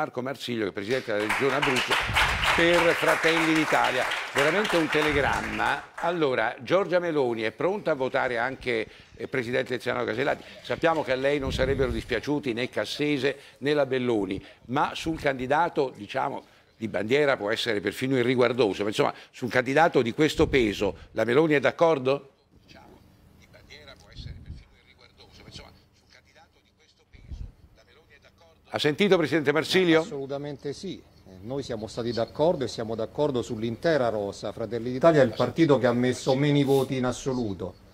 Marco Marsiglio, che è presidente della regione Abruzzo, per Fratelli d'Italia. Veramente un telegramma. Allora, Giorgia Meloni è pronta a votare anche il eh, presidente Senato Casellati. Sappiamo che a lei non sarebbero dispiaciuti né Cassese né la Belloni, ma sul candidato, diciamo, di bandiera può essere perfino irriguardoso, ma insomma, sul candidato di questo peso, la Meloni è d'accordo? Ha sentito Presidente Marsilio? Eh, assolutamente sì. Eh, noi siamo stati d'accordo e siamo d'accordo sull'intera rosa. Fratelli d'Italia è il partito che ha messo meno voti in assoluto.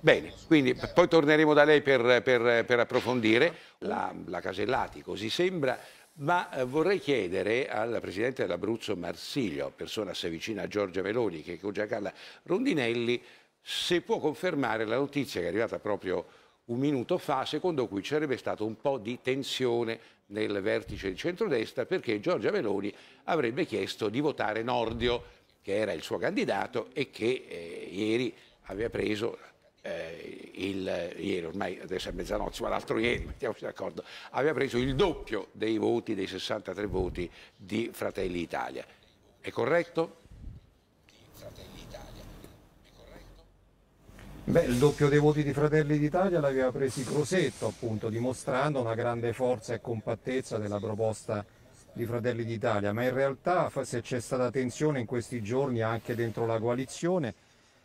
Bene, quindi poi torneremo da lei per, per, per approfondire la, la, Casellati, così sembra, ma eh, vorrei chiedere al Presidente dell'Abruzzo Marsilio, persona assai vicina a Giorgia Meloni, che con Giancarla Rondinelli, se può confermare la notizia che è arrivata proprio un minuto fa, secondo cui ci sarebbe stata un po' di tensione nel vertice di centrodestra perché Giorgia Meloni avrebbe chiesto di votare Nordio, che era il suo candidato e che eh, ieri aveva preso eh, il ieri ormai adesso è mezzanotte, ma l'altro ieri, mettiamoci d'accordo, aveva preso il doppio dei voti, dei 63 voti di Fratelli Italia. È corretto? Fratelli Beh, il doppio dei voti di Fratelli d'Italia l'aveva preso Crosetto, appunto, dimostrando una grande forza e compattezza della proposta di Fratelli d'Italia, ma in realtà se c'è stata tensione in questi giorni anche dentro la coalizione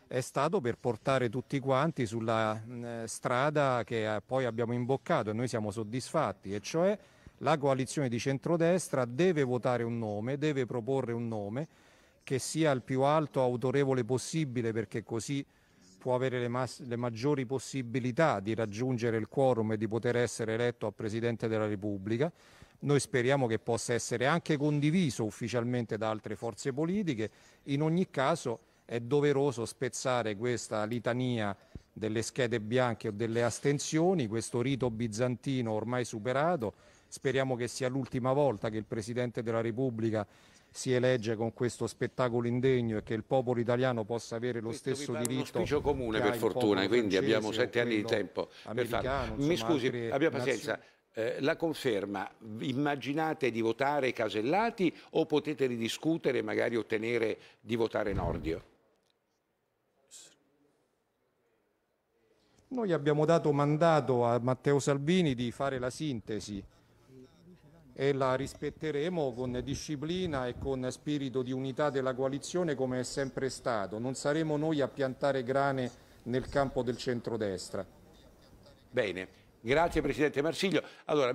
è stato per portare tutti quanti sulla strada che eh, poi abbiamo imboccato e noi siamo soddisfatti, e cioè la coalizione di centrodestra deve votare un nome, deve proporre un nome che sia il più alto autorevole possibile perché così può avere le, mass- le maggiori possibilità di raggiungere il quorum e di poter essere eletto a Presidente della Repubblica. Noi speriamo che possa essere anche condiviso ufficialmente da altre forze politiche. In ogni caso è doveroso spezzare questa litania delle schede bianche o delle astensioni, questo rito bizantino ormai superato Speriamo che sia l'ultima volta che il Presidente della Repubblica si elegge con questo spettacolo indegno e che il popolo italiano possa avere lo questo stesso diritto. È un comune per fortuna, quindi abbiamo sette anni di tempo. Per farlo. Mi scusi, abbia pazienza. Eh, la conferma, immaginate di votare Casellati o potete ridiscutere e magari ottenere di votare Nordio? Noi abbiamo dato mandato a Matteo Salvini di fare la sintesi e la rispetteremo con disciplina e con spirito di unità della coalizione come è sempre stato. Non saremo noi a piantare grane nel campo del centrodestra. Bene, grazie Presidente Marsiglio. Allora...